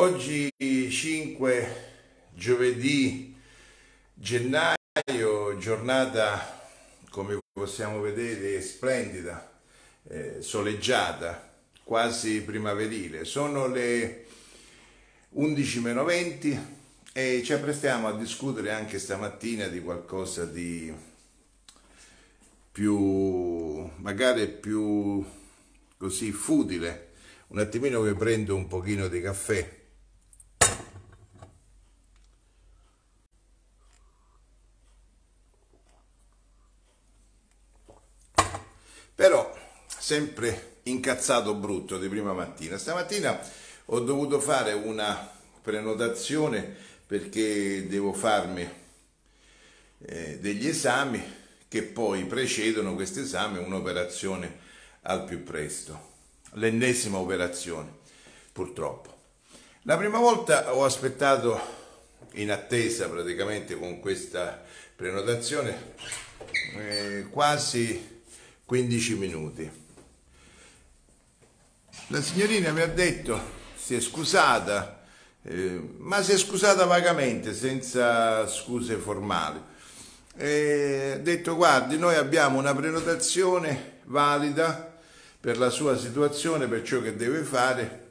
Oggi 5 giovedì gennaio, giornata come possiamo vedere splendida, eh, soleggiata, quasi primaverile. Sono le 11.20 e ci apprestiamo a discutere anche stamattina di qualcosa di più, magari più così futile. Un attimino che prendo un pochino di caffè però sempre incazzato brutto di prima mattina. Stamattina ho dovuto fare una prenotazione perché devo farmi eh, degli esami che poi precedono questo esame un'operazione al più presto, l'ennesima operazione purtroppo. La prima volta ho aspettato in attesa praticamente con questa prenotazione eh, quasi 15 minuti. La signorina mi ha detto, si è scusata, eh, ma si è scusata vagamente, senza scuse formali. Ha detto, guardi, noi abbiamo una prenotazione valida per la sua situazione, per ciò che deve fare,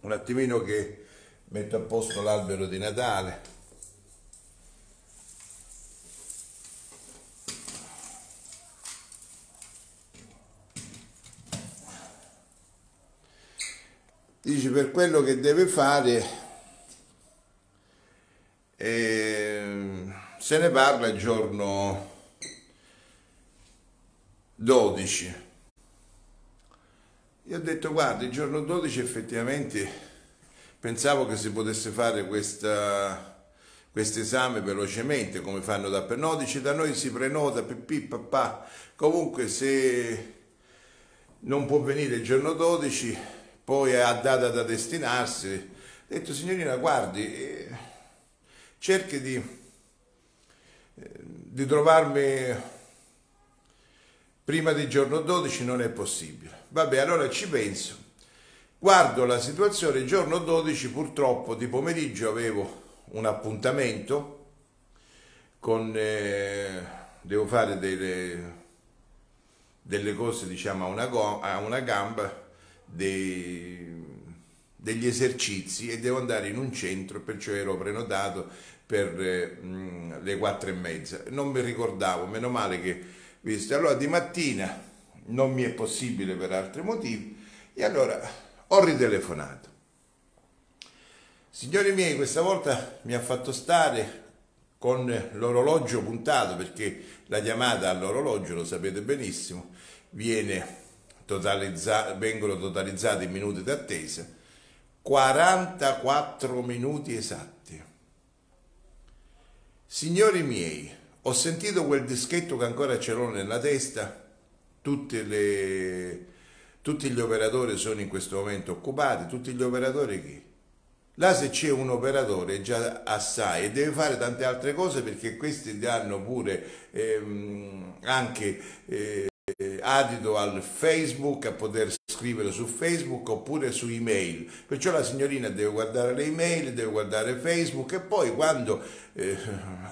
un attimino che metto a posto l'albero di Natale, dice per quello che deve fare eh, se ne parla il giorno 12 io ho detto guarda il giorno 12 effettivamente pensavo che si potesse fare questa questo esame velocemente come fanno da per no dice da noi si prenota pipì papà comunque se non può venire il giorno 12 poi ha data da destinarsi, ho detto signorina guardi, eh, cerchi di, eh, di trovarmi prima del giorno 12, non è possibile. Vabbè, allora ci penso. Guardo la situazione, il giorno 12 purtroppo di pomeriggio avevo un appuntamento con, eh, devo fare delle, delle cose diciamo a una, a una gamba dei, degli esercizi e devo andare in un centro, perciò ero prenotato per eh, mh, le quattro e mezza. Non mi ricordavo, meno male che visto. Allora di mattina non mi è possibile per altri motivi e allora ho ritelefonato. Signori miei, questa volta mi ha fatto stare con l'orologio puntato perché la chiamata all'orologio, lo sapete benissimo, viene totalizza, vengono totalizzati i minuti d'attesa, 44 minuti esatti. Signori miei, ho sentito quel dischetto che ancora ce l'ho nella testa, le, tutti gli operatori sono in questo momento occupati, tutti gli operatori chi? Là se c'è un operatore già assai e deve fare tante altre cose perché questi danno pure ehm, anche... Eh, eh, adito al Facebook, a poter scrivere su Facebook oppure su email. Perciò la signorina deve guardare le email, deve guardare Facebook e poi quando eh,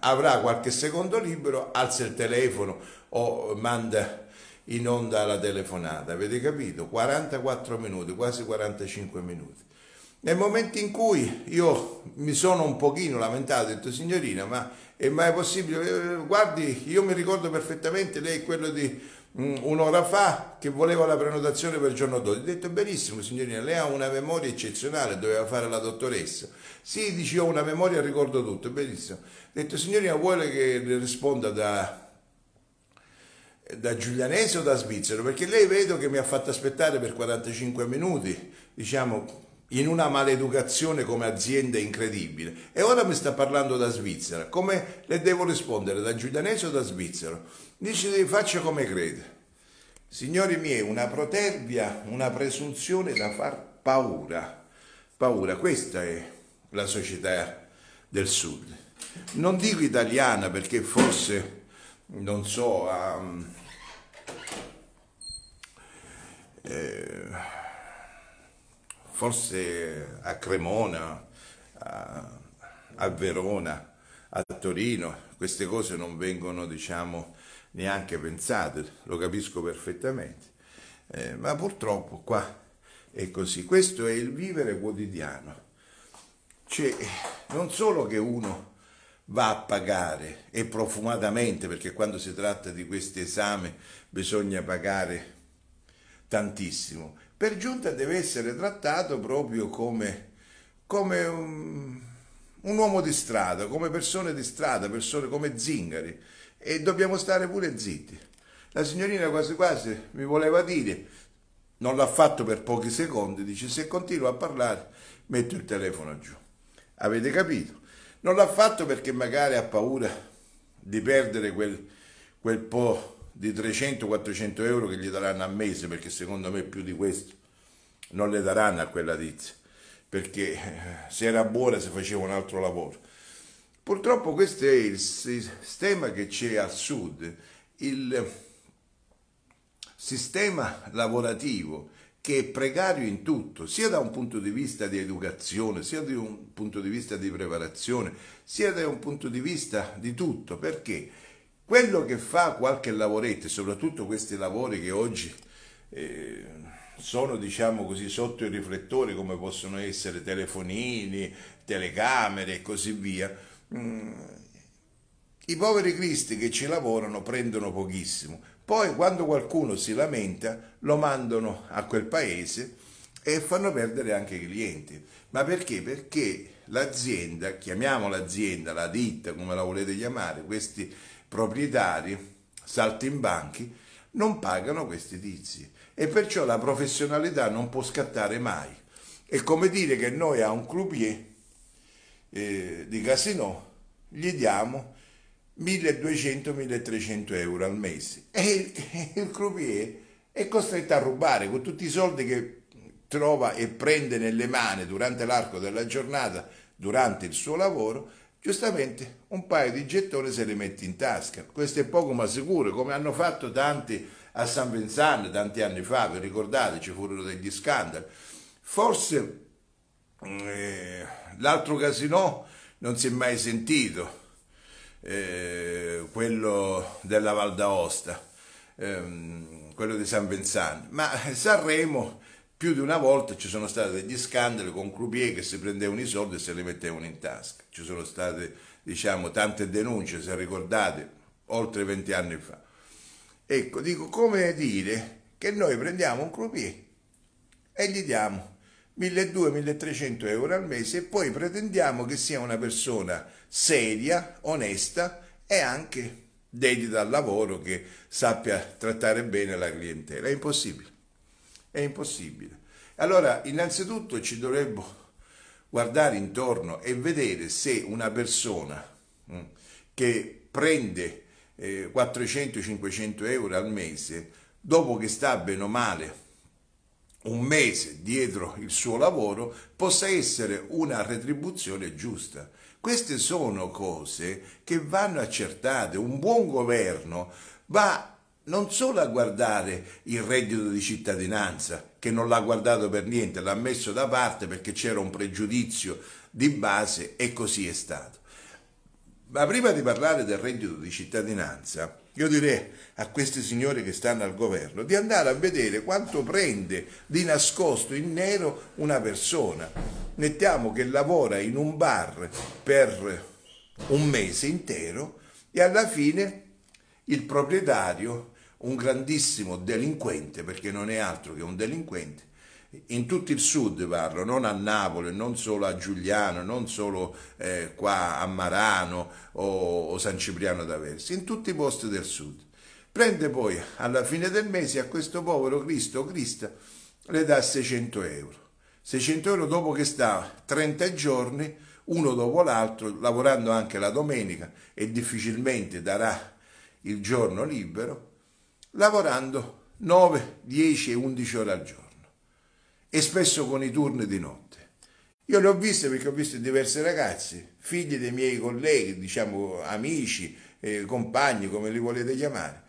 avrà qualche secondo libero alza il telefono o manda in onda la telefonata. Avete capito? 44 minuti, quasi 45 minuti. Nel momento in cui io mi sono un pochino lamentato, ho detto signorina, ma è mai possibile? Eh, guardi, io mi ricordo perfettamente, lei è quello di Mm, un'ora fa che voleva la prenotazione per il giorno 12. Ho detto benissimo signorina, lei ha una memoria eccezionale, doveva fare la dottoressa. Sì, dice ho una memoria, ricordo tutto, benissimo. Ho detto signorina, vuole che le risponda da, da Giulianese o da Svizzero? Perché lei vedo che mi ha fatto aspettare per 45 minuti, diciamo in una maleducazione come azienda incredibile. E ora mi sta parlando da Svizzera. Come le devo rispondere? Da giudanese o da svizzero? Dice faccia come crede. Signori miei, una protervia, una presunzione da far paura. Paura, questa è la società del sud. Non dico italiana perché forse, non so, um, eh, forse a Cremona, a, a Verona, a Torino, queste cose non vengono diciamo, neanche pensate, lo capisco perfettamente, eh, ma purtroppo qua è così, questo è il vivere quotidiano, cioè, non solo che uno va a pagare e profumatamente, perché quando si tratta di questi esami bisogna pagare tantissimo, per giunta deve essere trattato proprio come, come un, un, uomo di strada, come persone di strada, persone come zingari e dobbiamo stare pure zitti. La signorina quasi quasi mi voleva dire, non l'ha fatto per pochi secondi, dice se continuo a parlare metto il telefono giù. Avete capito? Non l'ha fatto perché magari ha paura di perdere quel, quel po' di 300-400 euro che gli daranno a mese, perché secondo me più di questo non le daranno a quella tizia, perché eh, se era buona si faceva un altro lavoro. Purtroppo questo è il sistema che c'è al sud, il sistema lavorativo che è precario in tutto, sia da un punto di vista di educazione, sia da un punto di vista di preparazione, sia da un punto di vista di tutto, perché? Quello che fa qualche lavoretto, e soprattutto questi lavori che oggi eh, sono diciamo così sotto i riflettori come possono essere telefonini, telecamere e così via, mm, i poveri cristi che ci lavorano prendono pochissimo. Poi quando qualcuno si lamenta lo mandano a quel paese e fanno perdere anche i clienti. Ma perché? Perché l'azienda, chiamiamola azienda, la ditta, come la volete chiamare, questi proprietari, saltimbanchi, non pagano questi tizi e perciò la professionalità non può scattare mai. È come dire che noi a un croupier eh, di casino gli diamo 1200-1300 euro al mese e il, il croupier è costretto a rubare con tutti i soldi che trova e prende nelle mani durante l'arco della giornata, durante il suo lavoro, giustamente un paio di gettoni se li metti in tasca. Questo è poco ma sicuro, come hanno fatto tanti a San Vincent tanti anni fa, vi ricordate, ci furono degli scandali. Forse eh, l'altro casino non si è mai sentito, eh, quello della Val d'Aosta, ehm, quello di San Vincent, ma Sanremo più di una volta ci sono stati degli scandali con croupier che si prendevano i soldi e se li mettevano in tasca. Ci sono state, diciamo, tante denunce, se ricordate, oltre 20 anni fa. Ecco, dico, come dire che noi prendiamo un croupier e gli diamo 1200-1300 euro al mese e poi pretendiamo che sia una persona seria, onesta e anche dedita al lavoro, che sappia trattare bene la clientela. È impossibile. È impossibile. Allora, innanzitutto ci dovremmo guardare intorno e vedere se una persona mm, che prende 400-500 eh, euro al mese, dopo che sta bene o male un mese dietro il suo lavoro, possa essere una retribuzione giusta. Queste sono cose che vanno accertate. Un buon governo va non solo a guardare il reddito di cittadinanza, che non l'ha guardato per niente, l'ha messo da parte perché c'era un pregiudizio di base e così è stato. Ma prima di parlare del reddito di cittadinanza, io direi a questi signori che stanno al governo di andare a vedere quanto prende di nascosto in nero una persona. Mettiamo che lavora in un bar per un mese intero e alla fine il proprietario, un grandissimo delinquente, perché non è altro che un delinquente, in tutto il sud parlo, non a Napoli, non solo a Giuliano, non solo eh, qua a Marano o, o San Cipriano d'Aversi, in tutti i posti del sud. Prende poi alla fine del mese a questo povero Cristo o Crista le dà 600 euro. 600 euro dopo che sta 30 giorni, uno dopo l'altro, lavorando anche la domenica e difficilmente darà il giorno libero, lavorando 9, 10 e 11 ore al giorno e spesso con i turni di notte. Io le ho viste perché ho visto diversi ragazzi, figli dei miei colleghi, diciamo amici, eh, compagni, come li volete chiamare,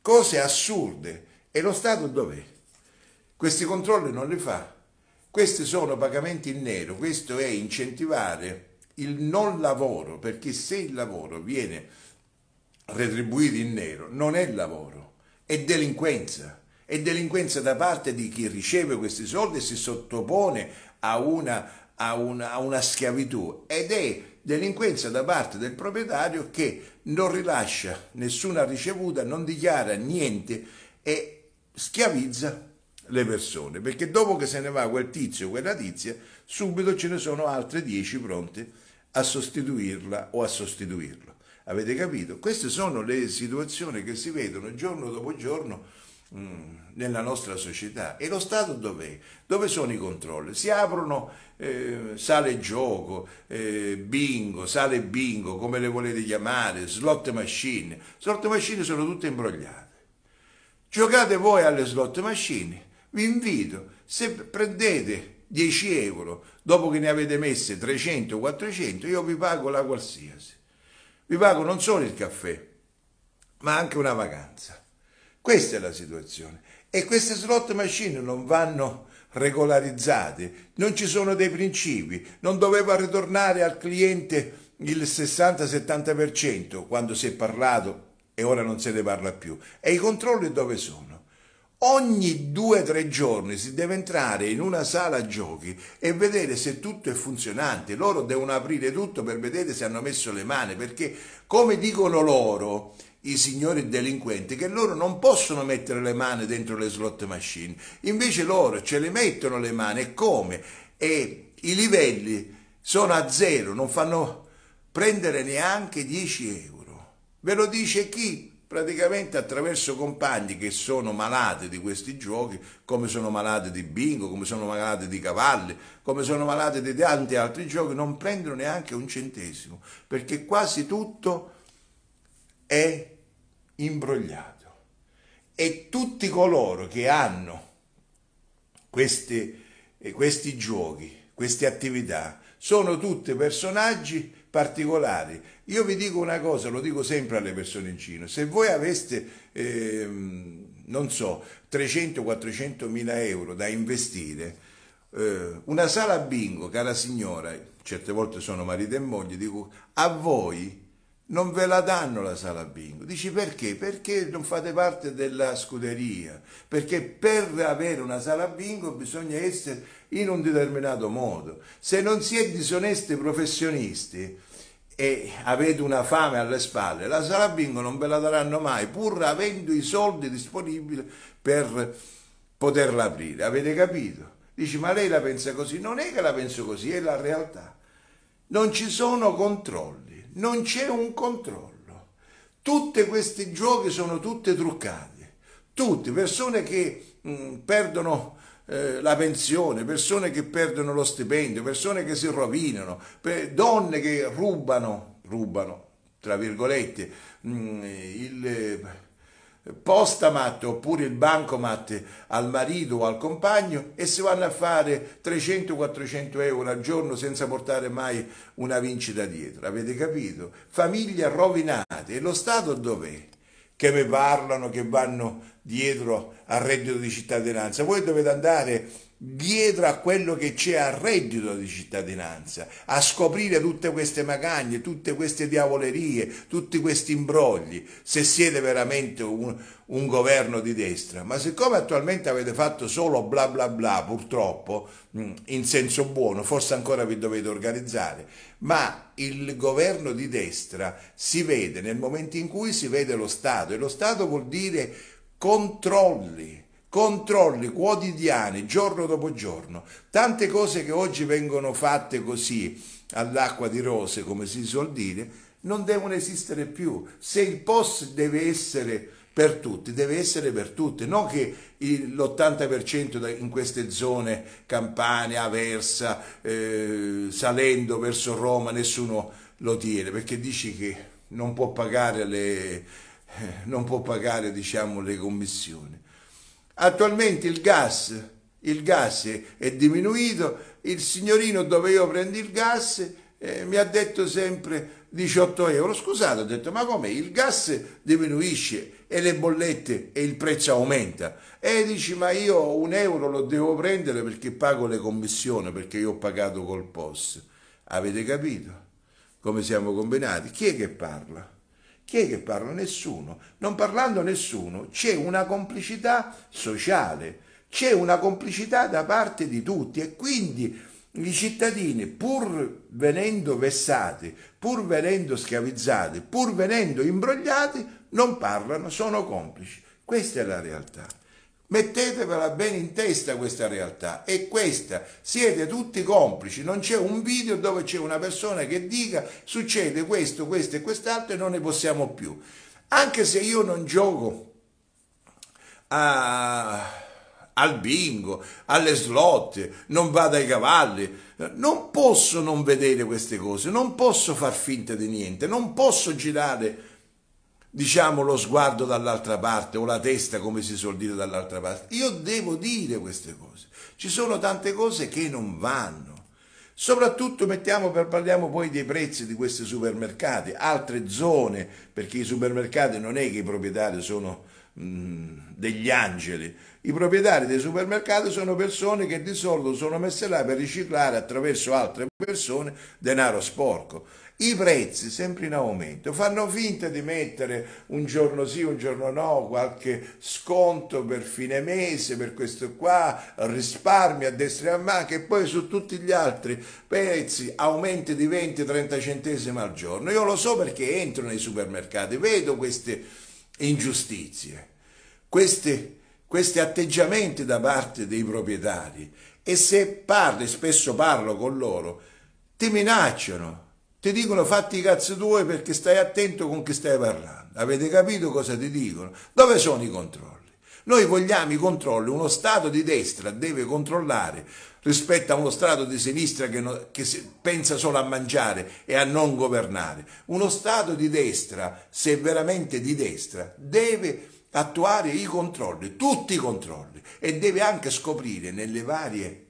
cose assurde. E lo Stato dov'è? Questi controlli non li fa. Questi sono pagamenti in nero, questo è incentivare il non lavoro, perché se il lavoro viene retribuiti in nero non è lavoro, è delinquenza. È delinquenza da parte di chi riceve questi soldi e si sottopone a una, a una, a una schiavitù ed è delinquenza da parte del proprietario che non rilascia nessuna ricevuta, non dichiara niente e schiavizza le persone perché dopo che se ne va quel tizio quella tizia subito ce ne sono altre 10 pronte a sostituirla o a sostituirlo Avete capito? Queste sono le situazioni che si vedono giorno dopo giorno mm, nella nostra società. E lo Stato dov'è? Dove sono i controlli? Si aprono eh, sale gioco, eh, bingo, sale bingo, come le volete chiamare, slot machine. Slot machine sono tutte imbrogliate. Giocate voi alle slot machine. Vi invito, se prendete 10 euro, dopo che ne avete messe 300 o 400, io vi pago la qualsiasi. Vi pago non solo il caffè, ma anche una vacanza. Questa è la situazione. E queste slot machine non vanno regolarizzate, non ci sono dei principi, non doveva ritornare al cliente il 60-70% quando si è parlato e ora non se ne parla più. E i controlli dove sono? Ogni due o tre giorni si deve entrare in una sala giochi e vedere se tutto è funzionante. Loro devono aprire tutto per vedere se hanno messo le mani, perché come dicono loro, i signori delinquenti che loro non possono mettere le mani dentro le slot machine, invece loro ce le mettono le mani e come? E i livelli sono a zero, non fanno prendere neanche 10 euro. Ve lo dice chi? praticamente attraverso compagni che sono malati di questi giochi, come sono malati di bingo, come sono malati di cavalli, come sono malati di tanti altri giochi, non prendono neanche un centesimo, perché quasi tutto è imbrogliato. E tutti coloro che hanno questi, eh, questi giochi, queste attività, sono tutti personaggi particolari. Io vi dico una cosa, lo dico sempre alle persone in Cina, se voi aveste, eh, non so, 300-400 mila euro da investire, eh, una sala bingo, cara signora, certe volte sono marito e moglie, dico, a voi non ve la danno la sala bingo. Dici perché? Perché non fate parte della scuderia? Perché per avere una sala bingo bisogna essere in un determinato modo. Se non si è disonesti professionisti, e avete una fame alle spalle, la sala bingo non ve la daranno mai, pur avendo i soldi disponibili per poterla aprire. Avete capito? Dici, ma lei la pensa così? Non è che la penso così, è la realtà. Non ci sono controlli, non c'è un controllo. Tutti questi giochi sono tutti truccati. Tutte persone che mh, perdono eh, la pensione, persone che perdono lo stipendio, persone che si rovinano, donne che rubano, rubano, tra virgolette, mh, mm, il eh, postamat oppure il bancomat al marito o al compagno e si vanno a fare 300-400 euro al giorno senza portare mai una vincita dietro, avete capito? Famiglie rovinate e lo Stato dov'è? che vi parlano che vanno dietro al reddito di cittadinanza. Voi dovete andare dietro a quello che c'è al reddito di cittadinanza, a scoprire tutte queste magagne, tutte queste diavolerie, tutti questi imbrogli, se siete veramente un, un governo di destra. Ma siccome attualmente avete fatto solo bla bla bla, purtroppo, mm, in senso buono, forse ancora vi dovete organizzare, ma il governo di destra si vede nel momento in cui si vede lo Stato e lo Stato vuol dire controlli controlli quotidiani, giorno dopo giorno. Tante cose che oggi vengono fatte così all'acqua di rose, come si suol dire, non devono esistere più. Se il post deve essere per tutti, deve essere per tutti, non che l'80% in queste zone, Campania, Aversa, eh, salendo verso Roma, nessuno lo tiene, perché dici che non può pagare le, eh, non può pagare diciamo, le commissioni. Attualmente il gas, il gas è diminuito, il signorino dove io prendo il gas eh, mi ha detto sempre 18 euro. Scusate, ho detto ma come? Il gas diminuisce e le bollette e il prezzo aumenta. E dici ma io un euro lo devo prendere perché pago le commissioni, perché io ho pagato col POS. Avete capito come siamo combinati? Chi è che parla? Chi è che parla? Nessuno. Non parlando nessuno c'è una complicità sociale, c'è una complicità da parte di tutti e quindi i cittadini, pur venendo vessati, pur venendo schiavizzati, pur venendo imbrogliati, non parlano, sono complici. Questa è la realtà. Mettetevela bene in testa questa realtà, è questa, siete tutti complici, non c'è un video dove c'è una persona che dica succede questo, questo e quest'altro e non ne possiamo più. Anche se io non gioco a, al bingo, alle slot, non vado ai cavalli, non posso non vedere queste cose, non posso far finta di niente, non posso girare diciamo, lo sguardo dall'altra parte o la testa, come si suol dire, dall'altra parte. Io devo dire queste cose. Ci sono tante cose che non vanno. Soprattutto mettiamo, parliamo poi dei prezzi di questi supermercati, altre zone, perché i supermercati non è che i proprietari sono mh, degli angeli, i proprietari dei supermercati sono persone che di solito sono messe là per riciclare attraverso altre persone denaro sporco i prezzi sempre in aumento, fanno finta di mettere un giorno sì, un giorno no, qualche sconto per fine mese, per questo qua, risparmi a destra e a manca e poi su tutti gli altri prezzi aumenti di 20-30 centesimi al giorno. Io lo so perché entro nei supermercati, vedo queste ingiustizie, queste, questi atteggiamenti da parte dei proprietari e se parli, spesso parlo con loro, ti minacciano ti dicono fatti i cazzi tuoi perché stai attento con chi stai parlando. Avete capito cosa ti dicono? Dove sono i controlli? Noi vogliamo i controlli, uno Stato di destra deve controllare rispetto a uno Stato di sinistra che, no, che pensa solo a mangiare e a non governare. Uno Stato di destra, se è veramente di destra, deve attuare i controlli, tutti i controlli e deve anche scoprire nelle varie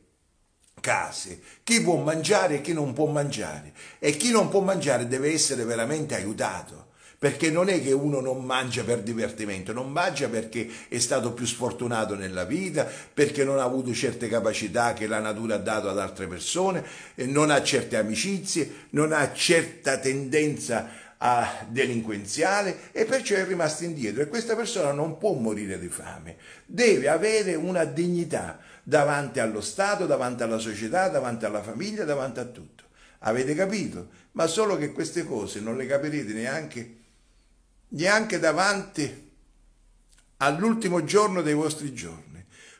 case, chi può mangiare e chi non può mangiare e chi non può mangiare deve essere veramente aiutato perché non è che uno non mangia per divertimento, non mangia perché è stato più sfortunato nella vita, perché non ha avuto certe capacità che la natura ha dato ad altre persone, non ha certe amicizie, non ha certa tendenza a delinquenziale e perciò è rimasto indietro e questa persona non può morire di fame, deve avere una dignità davanti allo Stato, davanti alla società, davanti alla famiglia, davanti a tutto. Avete capito? Ma solo che queste cose non le capirete neanche, neanche davanti all'ultimo giorno dei vostri giorni.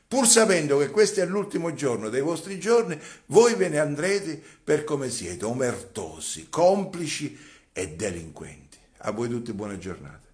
Pur sapendo che questo è l'ultimo giorno dei vostri giorni, voi ve ne andrete per come siete, omertosi, complici e delinquenti. A voi tutti buona giornata.